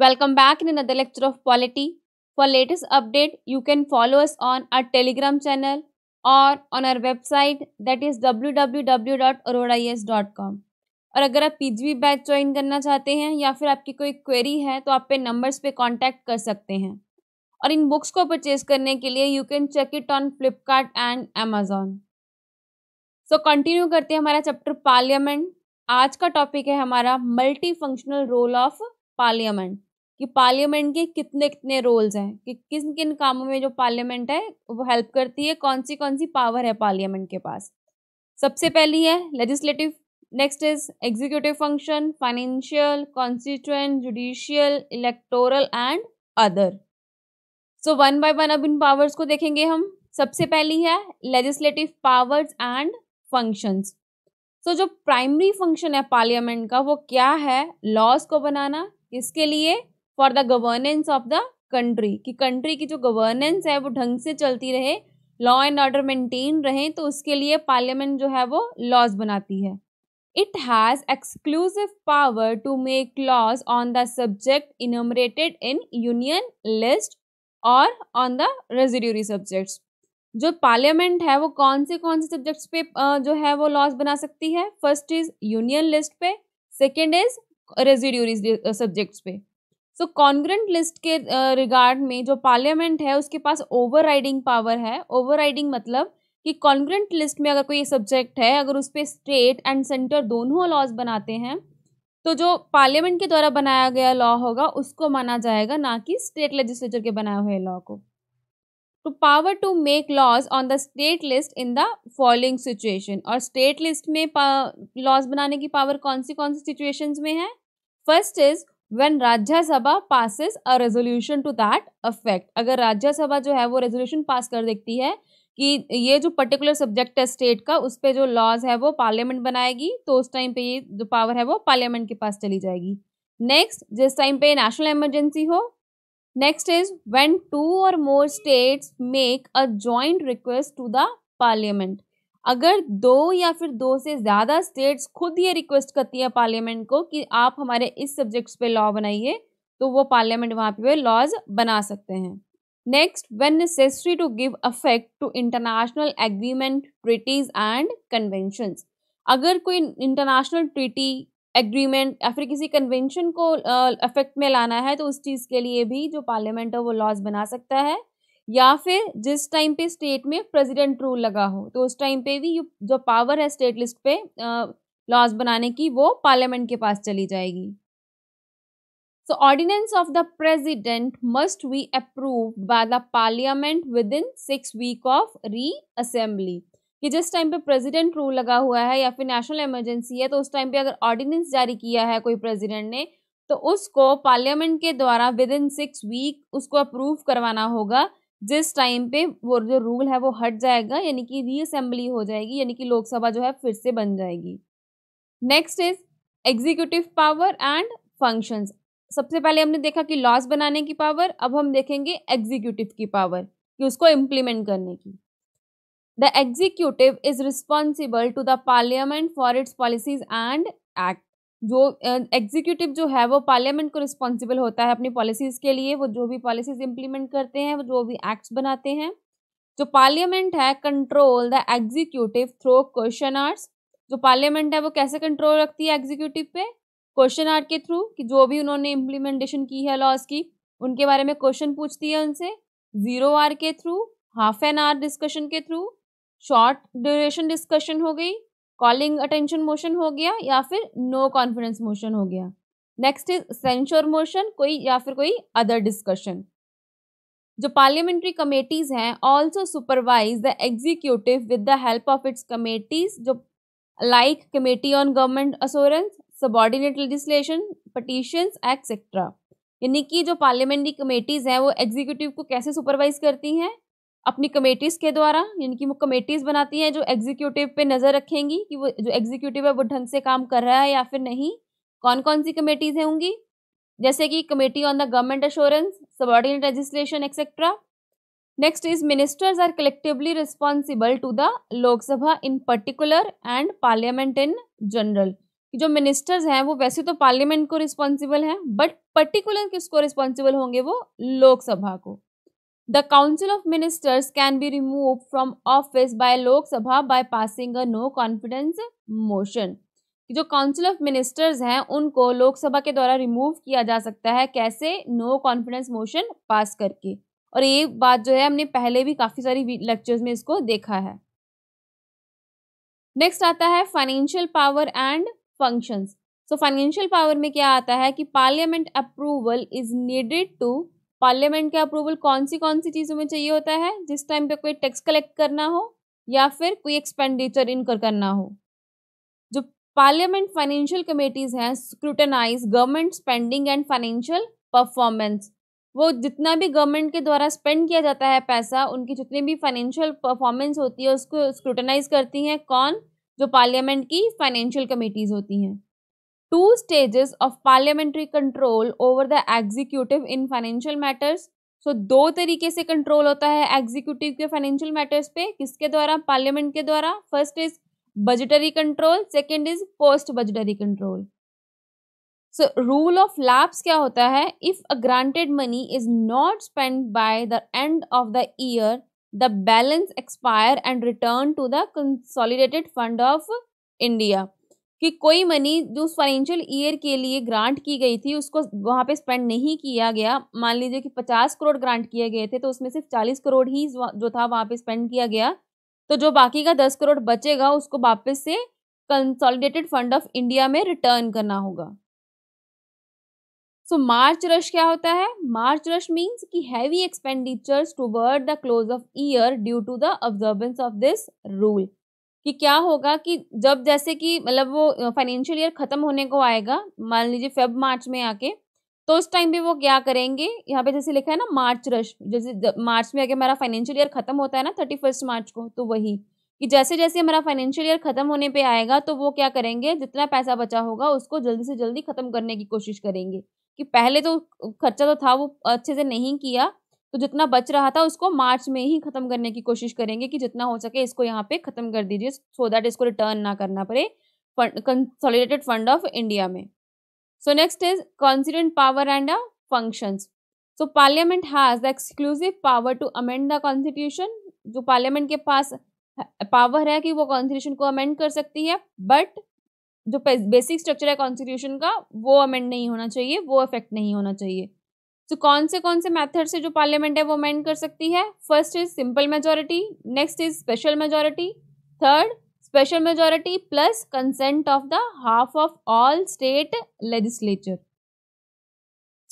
Welcome back in other lecture of polity for latest update you can follow us on our Telegram channel और on our website that is W W W dot Arora dot com और अगर आप P G batch join करना चाहते हैं या फिर आपकी कोई क्वेरी है तो आप पे नंबर्स पे कांटेक्ट कर सकते हैं और इन बुक्स को परचेज करने के लिए you can check it on Flipkart and Amazon so continue करते हैं हमारा चैप्टर पार्लियामेंट आज का टॉपिक है हमारा multi functional role of parliament कि पार्लियामेंट के कितने कितने रोल्स हैं कि किन किन कामों में जो पार्लियामेंट है वो हेल्प करती है कौन सी कौन सी पावर है पार्लियामेंट के पास सबसे पहली है legislative next is executive function financial constituent judicial electoral and other so one by one अब इन पावर्स को देखेंगे हम सबसे पहली है legislative powers and functions so जो प्राइमरी फंक्शन है पार्लियामेंट का वो क्या है लॉज को बनाना किसके लिए for the governance of the country कि कंट्री की जो गवर्नेंस है वो ढंग से चलती रहे लॉ एंड ऑर्डर मेंटेन रहे तो उसके लिए पार्लियामेंट जो है वो लॉज बनाती है it has exclusive power to make laws on the subject enumerated in union list और ऑन द रेजिड्यूरी सब्जेक्ट जो पार्लियामेंट है वो कौन से कौन से सब्जेक्ट्स पे जो है वो लॉज बना सकती है फर्स्ट इज यूनियन लिस्ट पे सेकेंड इज रेजिड्यूरी सब्जेक्ट्स पे सो कॉन्ग्रेंट लिस्ट के रिगार्ड में जो पार्लियामेंट है उसके पास ओवरराइडिंग पावर है ओवरराइडिंग मतलब कि कॉन्ग्रेंट लिस्ट में अगर कोई सब्जेक्ट है अगर उस पर स्टेट एंड सेंटर दोनों लॉज बनाते हैं तो जो पार्लियामेंट के द्वारा बनाया गया लॉ होगा उसको माना जाएगा ना कि स्टेट लेजिस्लेचर के बनाए हुए लॉ को तो power to make laws on the state list in the following situation और स्टेट लिस्ट में लॉज बनाने की पावर कौन सी कौन सी सिचुएशंस में है first is when Rajya Sabha passes a resolution to that effect अगर राज्यसभा जो है वो रेजोल्यूशन पास कर देती है कि ये जो पर्टिकुलर सब्जेक्ट है स्टेट का उस पर जो लॉज है वो पार्लियामेंट बनाएगी तो उस टाइम पे ये जो पावर है वो पार्लियामेंट के पास चली जाएगी नेक्स्ट जिस टाइम पे नेशनल इमरजेंसी हो नेक्स्ट इज व्हेन टू और more states make a joint request to the parliament अगर दो या फिर दो से ज़्यादा स्टेट्स खुद ये रिक्वेस्ट करती है पार्लियामेंट को कि आप हमारे इस सब्जेक्ट्स पे लॉ बनाइए तो वो पार्लियामेंट वहाँ पे लॉज बना सकते हैं next when necessary to give effect to international agreement treaties and conventions अगर कोई इंटरनेशनल ट्रिटी एग्रीमेंट या फिर किसी कन्वेंशन को अफेक्ट uh, में लाना है तो उस चीज़ के लिए भी जो पार्लियामेंट है वो लॉज बना सकता है या फिर जिस टाइम पे स्टेट में प्रेसिडेंट रूल लगा हो तो उस टाइम पे भी जो पावर है स्टेट लिस्ट पे लॉज बनाने की वो पार्लियामेंट के पास चली जाएगी so of the of must we approve by the parliament within six week of reassembly कि जिस टाइम पे प्रेसिडेंट रूल लगा हुआ है या फिर नेशनल इमरजेंसी है तो उस टाइम पे अगर ऑर्डिनेंस जारी किया है कोई प्रेसिडेंट ने तो उसको पार्लियामेंट के द्वारा विद इन सिक्स वीक उसको अप्रूव करवाना होगा जिस टाइम पे वो जो रूल है वो हट जाएगा यानी कि रीअसेंबली हो जाएगी यानी कि लोकसभा जो है फिर से बन जाएगी next is executive power and functions सबसे पहले हमने देखा कि लॉज बनाने की पावर अब हम देखेंगे एग्जीक्यूटिव की पावर कि उसको इम्प्लीमेंट करने की the executive is responsible to the parliament for its policies and act जो एग्जीक्यूटिव जो है वो पार्लियामेंट को रिस्पॉन्सिबल होता है अपनी पॉलिसीज़ के लिए वो जो भी पॉलिसीज़ इम्प्लीमेंट करते हैं वो जो भी एक्ट्स बनाते हैं जो पार्लियामेंट है control the executive through question arts जो पार्लियामेंट है वो कैसे कंट्रोल रखती है एग्जीक्यूटिव पे क्वेश्चन आर्ट के थ्रू कि जो भी उन्होंने इम्प्लीमेंटेशन की है लॉज की उनके बारे में क्वेश्चन पूछती है उनसे जीरो आर के through half an hour discussion के थ्रू शॉर्ट ड्यूरेशन डिस्कशन हो गई कॉलिंग अटेंशन मोशन हो गया या फिर नो कॉन्फिडेंस मोशन हो गया नेक्स्ट इज सेंशोर मोशन कोई या फिर कोई अदर डिस्कशन जो पार्लियामेंट्री कमेटीज हैं also supervise the executive with the help of its committees जो like committee on government assurance subordinate legislation petition etcetera यानी कि जो पार्लियामेंट्री कमेटीज़ हैं वो एग्जीक्यूटिव को कैसे सुपरवाइज करती हैं अपनी कमेटीज़ के द्वारा यानी कि वो कमेटीज़ बनाती हैं जो एग्जीक्यूटिव पे नज़र रखेंगी कि वो जो एग्जीक्यूटिव है वो ढंग से काम कर रहा है या फिर नहीं कौन कौन सी कमेटीज़ हैं होंगी जैसे कि committee on the government assurance subordinate registration etcetera next is ministers are collectively responsible to the Lok Sabha in particular and parliament in general जो मिनिस्टर्स हैं वो वैसे तो पार्लियामेंट को रिस्पॉन्सिबल हैं बट पर्टिकुलर किसको रिस्पॉन्सिबल होंगे वो लोकसभा को The Council of Ministers can be removed from office by Lok Sabha by passing a no confidence motion. जो काउंसिल ऑफ मिनिस्टर्स हैं उनको लोकसभा के द्वारा रिमूव किया जा सकता है कैसे नो कॉन्फिडेंस मोशन पास करके और ये बात जो है हमने पहले भी काफ़ी सारी लेक्चर्स में इसको देखा है नेक्स्ट आता है financial power and functions so financial power में क्या आता है कि parliament approval is needed to parliament के अप्रूवल कौन सी कौन सी चीज़ों में चाहिए होता है जिस टाइम पे कोई टैक्स कलेक्ट करना हो या फिर कोई एक्सपेंडिचर इनकर करना हो जो पार्लियामेंट फाइनेंशियल कमेटीज़ हैं scrutinise government spending and financial performance वो जितना भी गवर्नमेंट के द्वारा स्पेंड किया जाता है पैसा उनकी जितनी भी फाइनेंशियल परफॉर्मेंस होती है उसको स्क्रूटनाइज करती हैं कौन जो पार्लियामेंट की फाइनेंशियल कमेटीज़ होती हैं two stages of parliamentary control over the executive in financial matters so दो तरीके से कंट्रोल होता है एग्जीक्यूटिव के फाइनेंशियल मैटर्स पे किसके द्वारा पार्लियामेंट के द्वारा first is budgetary control second is post budgetary control so rule of lapse क्या होता है if a granted money is not spend by the end of the year the balance expire and return to the consolidated fund of India कि कोई money जो उस financial year के लिए grant की गई थी उसको वहाँ पे स्पेंड नहीं किया गया मान लीजिए कि पचास करोड़ ग्रांट किए गए थे तो उसमें सिर्फ चालीस करोड़ ही जो था वहाँ पे स्पेंड किया गया तो जो बाकी का दस करोड़ बचेगा उसको वापस से कंसोलिडेटेड फंड ऑफ इंडिया में रिटर्न करना होगा सो मार्च रश क्या होता है मार्च रश मीन्स कि heavy expenditures toward the close of year due to the observance of this rule कि क्या होगा कि जब जैसे कि मतलब वो फाइनेंशियल ईयर खत्म होने को आएगा मान लीजिए फेब मार्च में आके तो उस टाइम भी वो क्या करेंगे यहाँ पे जैसे लिखा है ना मार्च रश जैसे मार्च में आके हमारा फाइनेंशियल ईयर खत्म होता है ना थर्टी फर्स्ट मार्च को तो वही कि जैसे जैसे हमारा फाइनेंशियल ईयर खत्म होने पर आएगा तो वो क्या करेंगे जितना पैसा बचा होगा उसको जल्दी से जल्दी खत्म करने की कोशिश करेंगे कि पहले तो खर्चा तो था वो अच्छे से नहीं किया तो जितना बच रहा था उसको मार्च में ही खत्म करने की कोशिश करेंगे कि जितना हो सके इसको यहाँ पे खत्म कर दीजिए सो दैट इसको रिटर्न ना करना पड़े कंसोलिडेटेड फंड ऑफ इंडिया में so next is constituent power and functions so parliament has the exclusive power to amend the constitution जो पार्लियामेंट के पास पावर है कि वो कॉन्स्टिट्यूशन को अमेंड कर सकती है बट जो बेसिक स्ट्रक्चर है कॉन्स्टिट्यूशन का वो अमेंड नहीं होना चाहिए वो अफेक्ट नहीं होना चाहिए तो कौन से कौन से मेथड से जो पार्लियामेंट है वो अमेंड कर सकती है first is simple majority next is special majority third special majority plus consent of the half of all state legislature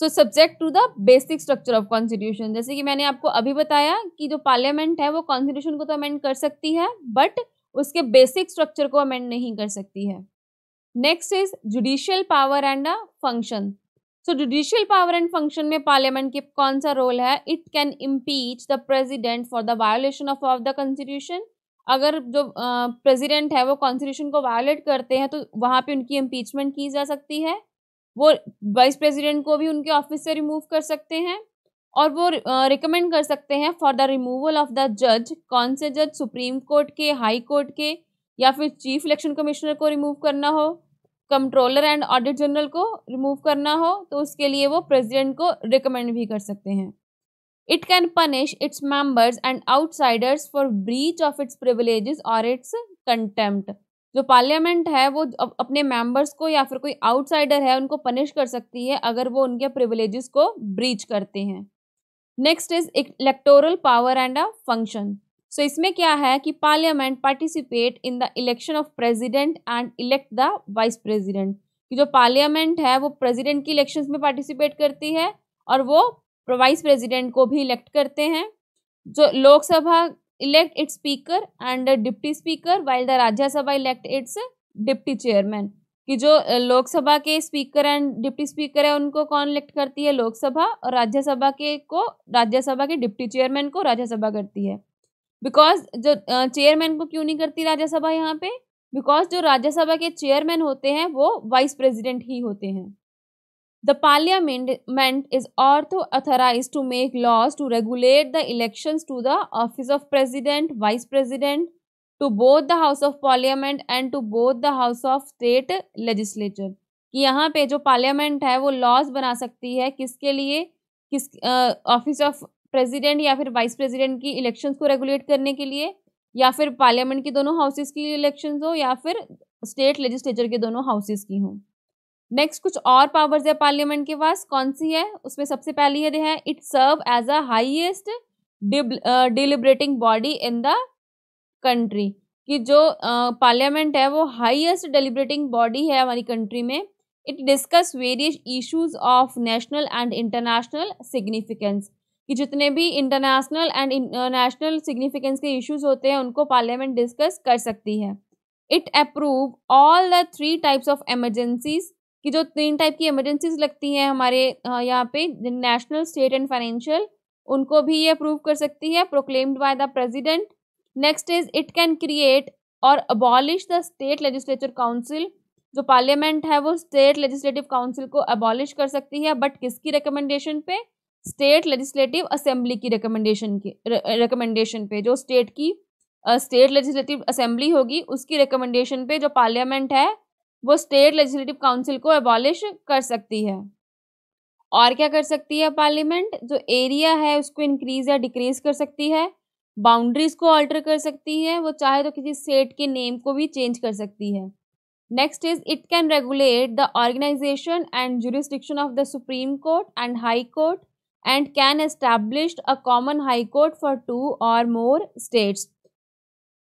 so subject to the basic structure of constitution जैसे कि मैंने आपको अभी बताया कि जो पार्लियामेंट है वो कॉन्स्टिट्यूशन को तो अमेंड कर सकती है बट उसके बेसिक स्ट्रक्चर को अमेंड नहीं कर सकती है next is judicial power and a function so judicial power and function में पार्लियामेंट की कौन सा रोल है it can impeach the president for the violation of of the constitution अगर जो प्रेजिडेंट uh, है वो कॉन्स्टिट्यूशन को वायोलेट करते हैं तो वहाँ पे उनकी इम्पीचमेंट की जा सकती है वो वाइस प्रेसिडेंट को भी उनके ऑफिस से रिमूव कर सकते हैं और वो रिकमेंड uh, कर सकते हैं for the removal of the जज कौन से जज सुप्रीम कोर्ट के हाई कोर्ट के या फिर चीफ इलेक्शन कमिश्नर को रिमूव करना हो कंट्रोलर एंड ऑडिट जनरल को रिमूव करना हो तो उसके लिए वो प्रेसिडेंट को रिकमेंड भी कर सकते हैं it can punish its members and outsiders for breach of its privileges or its contempt जो पार्लियामेंट है वो अपने मेंबर्स को या फिर कोई आउटसाइडर है उनको पनिश कर सकती है अगर वो उनके प्रिविलेजेस को ब्रीच करते हैं next is electoral power and a function so so, इसमें क्या है कि parliament participate in the election of president and elect the vice president कि जो पार्लियामेंट है वो प्रेसिडेंट की इलेक्शंस में पार्टिसिपेट करती है और वो वाइस प्रेसिडेंट को भी इलेक्ट करते हैं जो Lok Sabha elect its speaker and deputy speaker while the Rajya Sabha elect its deputy chairman कि जो लोकसभा के स्पीकर एंड डिप्टी स्पीकर है उनको कौन इलेक्ट करती है लोकसभा और राज्यसभा के को राज्यसभा के डिप्टी चेयरमैन को राज्यसभा करती है बिकॉज जो चेयरमैन को क्यों नहीं करती राज्यसभा यहाँ पे बिकॉज जो राज्यसभा के चेयरमैन होते हैं वो वाइस प्रेजिडेंट ही होते हैं द पार्लियामेंट इज ऑर्थ authorise to make laws to regulate the election to the office of president vice president to both the house of parliament and to both the house of state legislature कि यहाँ पे जो parliament है वो laws बना सकती है किसके लिए किस ऑफिस ऑफ प्रेसिडेंट या फिर वाइस प्रेसिडेंट की इलेक्शंस को रेगुलेट करने के लिए या फिर पार्लियामेंट की दोनों हाउसेस की इलेक्शन हो या फिर स्टेट लेजिस्लेचर के दोनों हाउसेस की हों नेक्स्ट कुछ और पावर्स है पार्लियामेंट के पास कौन सी है उसमें सबसे पहली है, है it serve as a highest deliberating body in the country कि जो पार्लियामेंट uh, है वो हाइएस्ट डिलिब्रेटिंग बॉडी है हमारी कंट्री में it discuss various issues of national and international significance कि जितने भी इंटरनेशनल एंड नेशनल सिग्निफिकेंस के इश्यूज होते हैं उनको पार्लियामेंट डिस्कस कर सकती है it approve all the three types of emergencies कि जो तीन टाइप की एमरजेंसीज लगती हैं हमारे uh, यहाँ पे नेशनल स्टेट एंड फाइनेंशियल उनको भी ये अप्रूव कर सकती है proclaimed by the president next is it can create or abolish the state legislature council जो पार्लियामेंट है वो स्टेट लेजिस्लेटिव काउंसिल को अबॉलिश कर सकती है बट किसकी रिकमेंडेशन पे स्टेट लेजिस्लेटिव असेंबली की रिकमेंडेशन की रिकमेंडेशन पे जो स्टेट की स्टेट लेजिस्लेटिव असेंबली होगी उसकी रिकमेंडेशन पे जो पार्लियामेंट है वो स्टेट लेजिस्लेटिव काउंसिल को एबॉलिश कर सकती है और क्या कर सकती है पार्लियामेंट जो एरिया है उसको इंक्रीज या डिक्रीज कर सकती है बाउंड्रीज को ऑल्टर कर सकती है वो चाहे तो किसी स्टेट के नेम को भी चेंज कर सकती है next is it can regulate the organisation and jurisdiction of the supreme court and high court and can establish a common high court for two और मोर स्टेट्स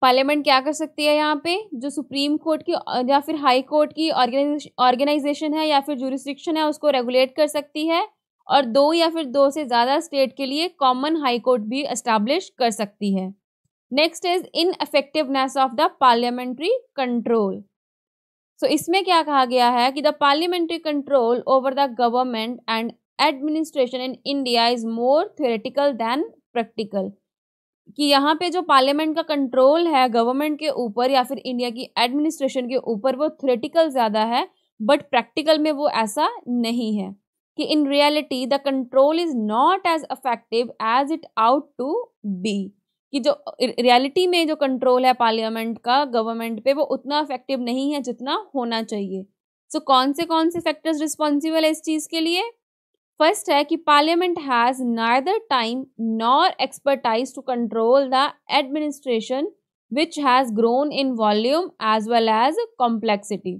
पार्लियामेंट क्या कर सकती है यहाँ पे जो सुप्रीम कोर्ट की या फिर हाई कोर्ट की ऑर्गेनाइजेशन है या फिर जुरिस्ट्रिक्शन है उसको रेगुलेट कर सकती है और दो या फिर दो से ज़्यादा स्टेट के लिए कॉमन हाई कोर्ट भी इस्टेब्लिश कर सकती है next is ineffectiveness of the parliamentary control so इसमें क्या कहा गया है कि the parliamentary control over the government and administration in India is more theoretical than practical कि यहाँ पे जो पार्लियामेंट का कंट्रोल है गवर्नमेंट के ऊपर या फिर इंडिया की एडमिनिस्ट्रेशन के ऊपर वो थ्रेटिकल ज़्यादा है बट प्रैक्टिकल में वो ऐसा नहीं है कि in reality the control is not as effective as it ought to be कि जो रियलिटी में जो कंट्रोल है पार्लियामेंट का गवर्नमेंट पे वो उतना अफेक्टिव नहीं है जितना होना चाहिए सो so, कौन से कौन से फैक्टर्स रिस्पॉन्सिबल है इस चीज़ के लिए फर्स्ट है कि parliament has neither time nor expertise to control the administration which has grown in volume as well as complexity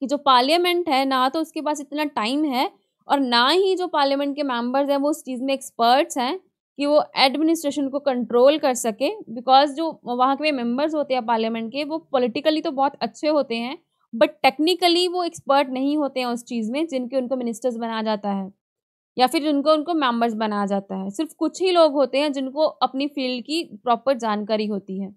कि जो पार्लियामेंट है ना तो उसके पास इतना टाइम है और ना ही जो पार्लियामेंट के मेंबर्स हैं वो उस चीज़ में एक्सपर्ट्स हैं कि वो एडमिनिस्ट्रेशन को कंट्रोल कर सके बिकॉज जो वहाँ के मेंबर्स होते हैं पार्लियामेंट के वो पॉलिटिकली तो बहुत अच्छे होते हैं बट टेक्निकली वो एक्सपर्ट नहीं होते हैं उस चीज़ में जिनके उनको मिनिस्टर्स बना जाता है या फिर उनको उनको मेंबर्स बनाया जाता है सिर्फ कुछ ही लोग होते हैं जिनको अपनी फील्ड की प्रॉपर जानकारी होती है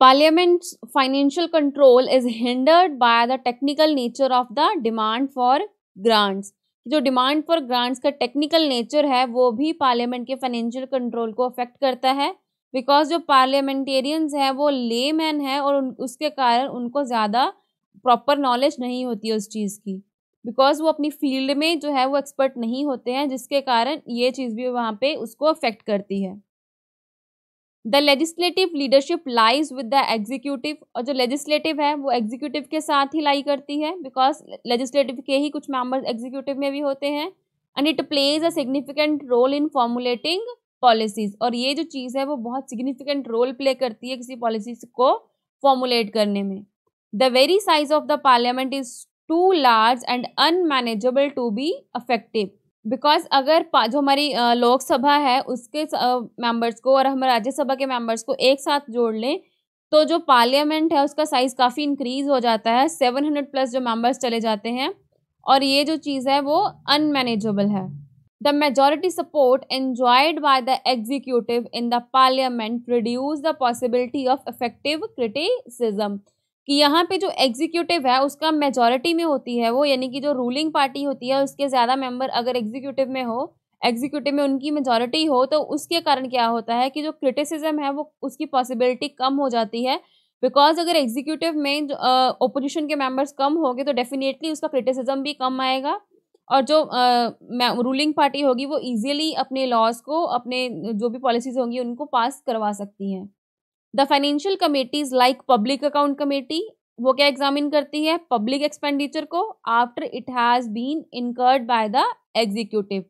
parliament financial control is hindered by the technical nature of the demand for grants जो डिमांड फॉर ग्रांट्स का टेक्निकल नेचर है वो भी पार्लियामेंट के फाइनेंशियल कंट्रोल को अफेक्ट करता है बिकॉज जो पार्लियामेंटेरियंस हैं वो लेमैन है और उसके कारण उनको ज़्यादा प्रॉपर नॉलेज नहीं होती है उस चीज़ की बिकॉज वो अपनी फील्ड में जो है वो एक्सपर्ट नहीं होते हैं जिसके कारण ये चीज़ भी वहाँ पे उसको अफेक्ट करती है the legislative leadership lies with the executive और जो लेजिस्लेटिव है वो एग्जीक्यूटिव के साथ ही लाई करती है बिकॉज लेजिस्लेटिव के ही कुछ मेम्बर्स एग्जीक्यूटिव में भी होते हैं and it plays a significant role in formulating policies और ये जो चीज़ है वो बहुत सिग्निफिकेंट रोल प्ले करती है किसी पॉलिसीज को फॉर्मुलेट करने में the very size of the parliament is too large and unmanageable to be effective because अगर जो हमारी लोकसभा है उसके मेंबर्स को और हम राज्यसभा के मेंबर्स को एक साथ जोड़ लें तो जो पार्लियामेंट है उसका साइज़ काफ़ी इंक्रीज हो जाता है सेवन हंड्रेड प्लस जो मेंबर्स चले जाते हैं और ये जो चीज़ है वो अनमैनेजेबल है the majority support enjoyed by the executive in the parliament reduce the possibility of effective criticism कि यहाँ पे जो एग्जीक्यूटिव है उसका मेजोरिटी में होती है वो यानी कि जो रूलिंग पार्टी होती है उसके ज़्यादा मेंबर अगर एग्जीक्यूटिव में हो एग्जीक्यूटिव में उनकी मेजोरिटी हो तो उसके कारण क्या होता है कि जो क्रिटिसिज्म है वो उसकी पॉसिबिलिटी कम हो जाती है बिकॉज अगर एग्जीक्यूटिव में ओपोजिशन के मेम्बर्स कम होंगे तो डेफिनेटली उसका क्रिटिसिज्म भी कम आएगा और जो रूलिंग पार्टी होगी वो इजीली अपने लॉज को अपने जो भी पॉलिसीज होंगी उनको पास करवा सकती हैं the financial committees like public account committee वो क्या एग्जामिन करती है पब्लिक एक्सपेंडिचर को after it has been incurred by the executive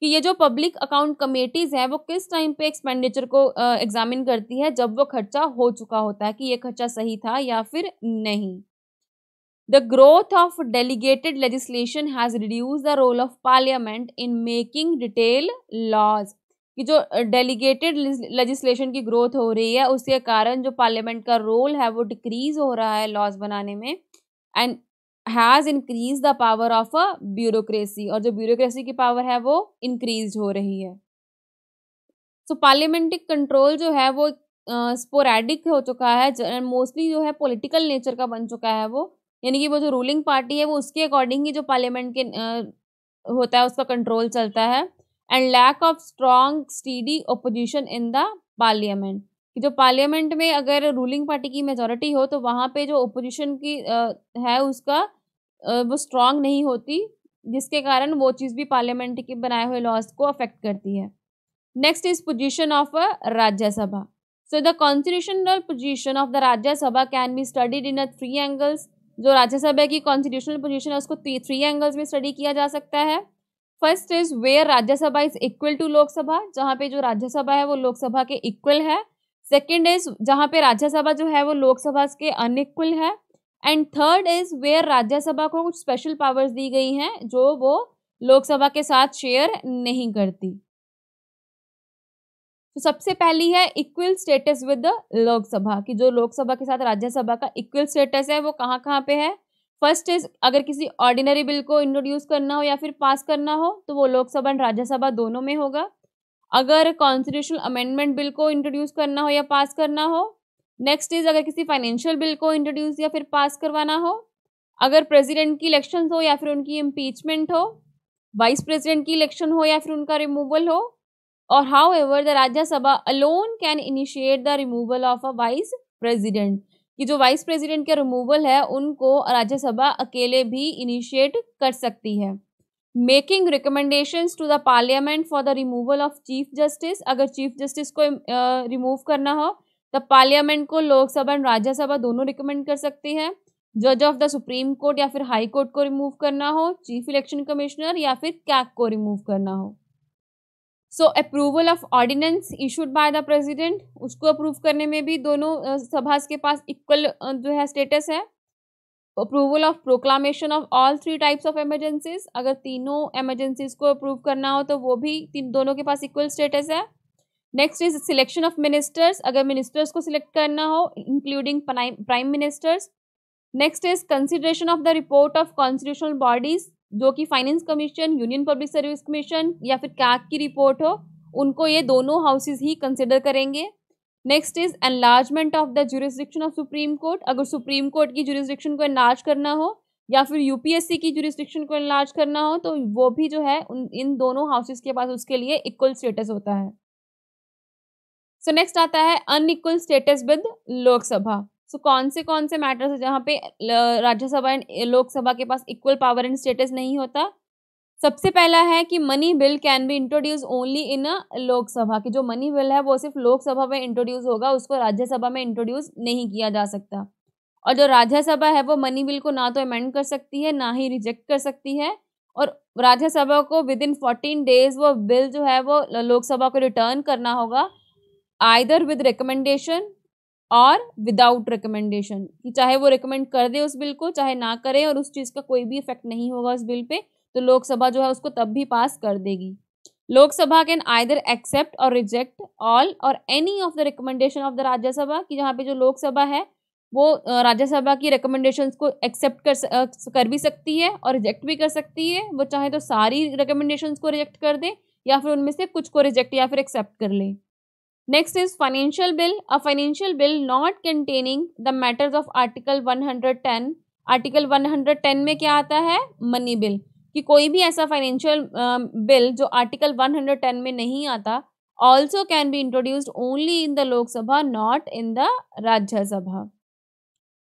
कि ये जो पब्लिक अकाउंट कमेटीज है वो किस टाइम पे एक्सपेंडिचर को एग्जामिन करती है जब वो खर्चा हो चुका होता है कि ये खर्चा सही था या फिर नहीं the growth of delegated legislation has reduce the role of parliament in making detail laws कि जो डेलीगेटेड लेजिस्लेशन की ग्रोथ हो रही है उसके कारण जो पार्लियामेंट का रोल है वो डिक्रीज हो रहा है लॉज बनाने में and has increase the power of a bureaucracy और जो ब्यूरोक्रेसी की पावर है वो इंक्रीज हो रही है सो पार्लियामेंट्रिक कंट्रोल जो है वो स्पोरेडिक uh, हो चुका है मोस्टली जो है पॉलिटिकल नेचर का बन चुका है वो यानी कि वो जो रूलिंग पार्टी है वो उसके अकॉर्डिंग ही जो पार्लियामेंट के uh, होता है उसका कंट्रोल चलता है and lack of strong steady opposition in the parliament कि जो पार्लियामेंट में अगर रूलिंग पार्टी की मेजोरिटी हो तो वहाँ पे जो ओपोजिशन की आ, है उसका आ, वो स्ट्रांग नहीं होती जिसके कारण वो चीज़ भी पार्लियामेंट के बनाए हुए लॉज को अफेक्ट करती है next is position of Rajya Sabha so the constitutional position of the Rajya Sabha can be studied in three angles जो राज्यसभा की कॉन्स्टिट्यूशनल पोजिशन है उसको थ्री एंगल्स में स्टडी किया जा सकता है first is where Rajya Sabha is equal to Lok Sabha जहाँ पे जो राज्यसभा है वो लोकसभा के इक्वल है सेकेंड इज जहाँ पे राज्यसभा जो है वो लोकसभा के अनइक्वल है and third is where Rajya Sabha को कुछ स्पेशल पावर्स दी गई हैं जो वो लोकसभा के साथ शेयर नहीं करती तो सबसे पहली है इक्वल स्टेटस विद लोकसभा कि जो लोकसभा के साथ राज्यसभा का इक्वल स्टेटस है वो कहाँ कहाँ पे है फर्स्ट इज अगर किसी ऑर्डिनरी बिल को इंट्रोड्यूस करना हो या फिर पास करना हो तो वो लोकसभा एंड राज्यसभा दोनों में होगा अगर कॉन्स्टिट्यूशनल अमेंडमेंट बिल को इंट्रोड्यूस करना हो या पास करना हो नेक्स्ट इज अगर किसी फाइनेंशियल बिल को इंट्रोड्यूस या फिर पास करवाना हो अगर प्रेसिडेंट की इलेक्शन हो या फिर उनकी इम्पीचमेंट हो वाइस प्रेसिडेंट की इलेक्शन हो या फिर उनका रिमूवल हो और however the Rajya Sabha alone can initiate the removal of a vice president कि जो वाइस प्रेसिडेंट के रिमूवल है उनको राज्यसभा अकेले भी इनिशिएट कर सकती है making recommendation to the parliament for the removal of chief justice अगर चीफ जस्टिस को रिमूव uh, करना हो तो पार्लियामेंट को लोकसभा एंड राज्यसभा दोनों रिकमेंड कर सकती है जज ऑफ द सुप्रीम कोर्ट या फिर हाई कोर्ट को रिमूव करना हो चीफ इलेक्शन कमिश्नर या फिर कैक को रिमूव करना हो so approval of ordinance issued by the president उसको अप्रूव करने में भी दोनों सभा के पास इक्वल जो है स्टेटस है approval of proclamation of all three types of emergencies अगर तीनों एमरजेंसीज को अप्रूव करना हो तो वो भी तीन दोनों के पास इक्वल स्टेटस है next is selection of ministers अगर मिनिस्टर्स को सिलेक्ट करना हो including prime ministers next is consideration of the report of constitutional bodies जो कि finance commission union public service commission या फिर कैक की रिपोर्ट हो उनको ये दोनों हाउसेज ही कंसिडर करेंगे next is enlargement of the jurisdiction of supreme court अगर सुप्रीम कोर्ट की जुरिस्डिक्शन को एनलार्ज करना हो या फिर यूपीएससी की जुरिस्डिक्शन को एनलार्ज करना हो तो वो भी जो है उन इन दोनों हाउसेज के पास उसके लिए इक्वल स्टेटस होता है सो so नेक्स्ट आता है unequal status with Lok Sabha so so, कौन से कौन से मैटर्स है जहाँ पे राज्यसभा एंड लोकसभा के पास इक्वल पावर एंड स्टेटस नहीं होता सबसे पहला है कि money bill can be introduce only in a Lok Sabha की जो मनी बिल है वो सिर्फ लोकसभा में इंट्रोड्यूस होगा उसको राज्यसभा में इंट्रोड्यूस नहीं किया जा सकता और जो राज्यसभा है वो मनी बिल को ना तो अमेंड कर सकती है ना ही रिजेक्ट कर सकती है और राज्यसभा को विद इन फोर्टीन डेज वो बिल जो है वो लोकसभा को रिटर्न करना होगा आइदर विद रिकमेंडेशन और विदाउट रिकमेंडेशन कि चाहे वो रिकमेंड कर दे उस बिल को चाहे ना करे और उस चीज़ का कोई भी इफेक्ट नहीं होगा उस बिल पे तो लोकसभा जो है उसको तब भी पास कर देगी लोकसभा कैन आइदर एक्सेप्ट और रिजेक्ट ऑल और any of the recommendation of the Rajya Sabha कि जहाँ पे जो लोकसभा है वो राज्यसभा की रिकमेंडेशन को एक्सेप्ट कर कर भी सकती है और रिजेक्ट भी कर सकती है वो चाहे तो सारी रिकमेंडेशन को रिजेक्ट कर दे या फिर उनमें से कुछ को रिजेक्ट या फिर एक्सेप्ट कर ले next is financial bill a financial bill not containing the matters of article 110. Article 110 में क्या आता है मनी बिल कि कोई भी ऐसा फाइनेंशियल बिल um, जो आर्टिकल 110 में नहीं आता also can be introduced only in the Lok Sabha not in the Rajya Sabha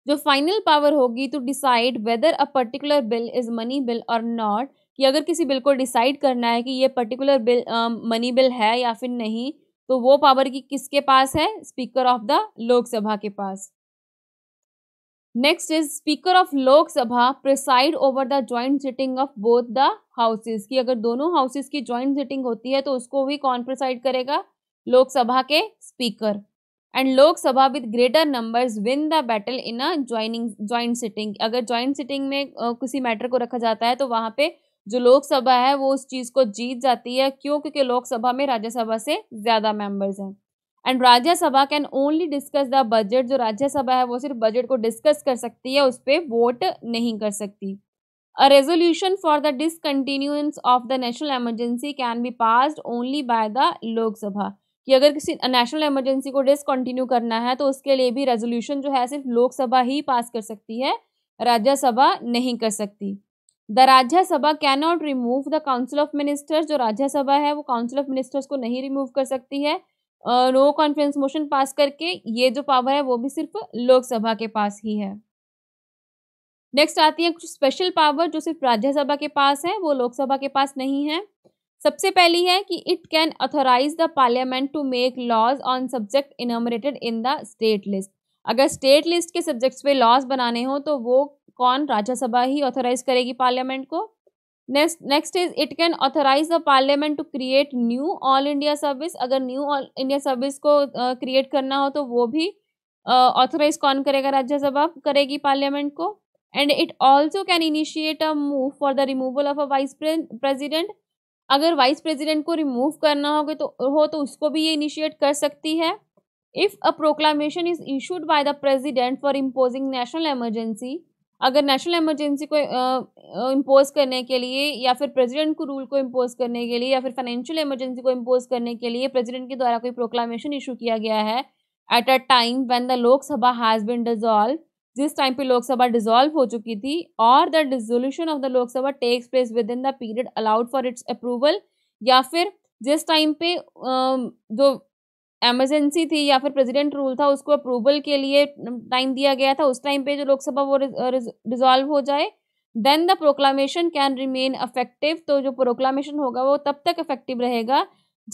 जो फाइनल पावर होगी to decide whether a particular bill is money bill और नॉट कि अगर किसी बिल को डिसाइड करना है कि ये पर्टिकुलर बिल मनी बिल है या फिर नहीं तो वो पावर की किसके पास है स्पीकर ऑफ द लोकसभा के पास next is speaker of Lok Sabha preside over the joint sitting of both the houses की अगर दोनों हाउसेस की ज्वाइंट सिटिंग होती है तो उसको भी कौन प्रिसाइड करेगा लोकसभा के speaker and Lok Sabha with greater numbers win the battle in a joining joint sitting अगर ज्वाइंट सिटिंग में किसी मैटर को रखा जाता है तो वहाँ पे जो लोकसभा है वो उस चीज को जीत जाती है क्यों क्योंकि लोकसभा में राज्यसभा से ज्यादा मेंबर्स हैं and Rajya Sabha can only discuss the budget जो राज्यसभा है वो सिर्फ बजट को डिस्कस कर सकती है उस पर वोट नहीं कर सकती a resolution for the discontinuance of the national emergency can be pass only by the Lok Sabha कि अगर किसी नेशनल एमरजेंसी को डिसकंटिन्यू करना है तो उसके लिए भी रेजोल्यूशन जो है सिर्फ लोकसभा ही पास कर सकती है राज्यसभा नहीं कर सकती the Rajya Sabha can not remove the council of ministers जो राज्यसभा है वो काउंसिल ऑफ मिनिस्टर्स को नहीं रिमूव कर सकती है नो कॉन्फ्रेंस मोशन पास करके ये जो पावर है वो भी सिर्फ लोकसभा के पास ही है नेक्स्ट आती है कुछ स्पेशल पावर जो सिर्फ राज्यसभा के पास है वो लोकसभा के पास नहीं है सबसे पहली है कि it can authorize the parliament to make laws on subject enumerated in the state list अगर स्टेट लिस्ट के सब्जेक्ट्स पे लॉज बनाने हो तो वो कौन राज्यसभा ही ऑथोराइज करेगी पार्लियामेंट को next next is it can authorize the parliament to create new all India service अगर न्यू ऑल इंडिया सर्विस को क्रिएट uh, करना हो तो वो भी ऑथोराइज uh, कौन करेगा राज्यसभा करेगी पार्लियामेंट को and it also can initiate a move for the removal of a vice president अगर वाइस प्रेजिडेंट को रिमूव करना होगा तो हो तो उसको भी ये इनिशिएट कर सकती है if a proclamation is issued by the president for imposing national emergency अगर नेशनल इमरजेंसी को इम्पोज करने के लिए या फिर प्रेसिडेंट को रूल को इम्पोज करने के लिए या फिर फाइनेंशियल इमरजेंसी को इम्पोज करने के लिए प्रेसिडेंट के द्वारा कोई प्रोक्लामेशन इशू किया गया है at a time when the Lok Sabha has been dissolve जिस टाइम पे लोकसभा डिजॉल्व हो चुकी थी और the dissolution of the Lok Sabha takes place within the period allowed for its approval या फिर जिस टाइम पे जो एमरजेंसी थी या फिर प्रेसिडेंट रूल था उसको अप्रूवल के लिए टाइम दिया गया था उस टाइम पे जो लोकसभा वो रिजॉल्व हो जाए then the proclamation can remain effective तो जो प्रोक्लामेशन होगा वो तब तक अफेक्टिव रहेगा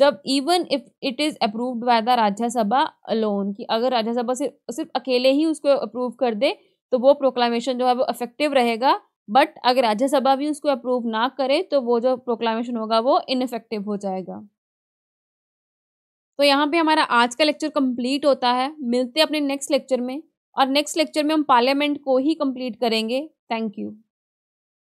जब even if it is approved by the Rajya Sabha alone कि अगर राज्यसभा सिर्फ सिर्फ अकेले ही उसको अप्रूव कर दे तो वो प्रोक्लामेशन जो है वो अफेक्टिव रहेगा बट अगर राज्यसभा भी उसको अप्रूव ना करे तो वो जो प्रोक्लामेशन होगा वो इनफेक्टिव हो जाएगा तो यहाँ पे हमारा आज का लेक्चर कंप्लीट होता है मिलते अपने नेक्स्ट लेक्चर में और नेक्स्ट लेक्चर में हम पार्लियामेंट को ही कंप्लीट करेंगे थैंक यू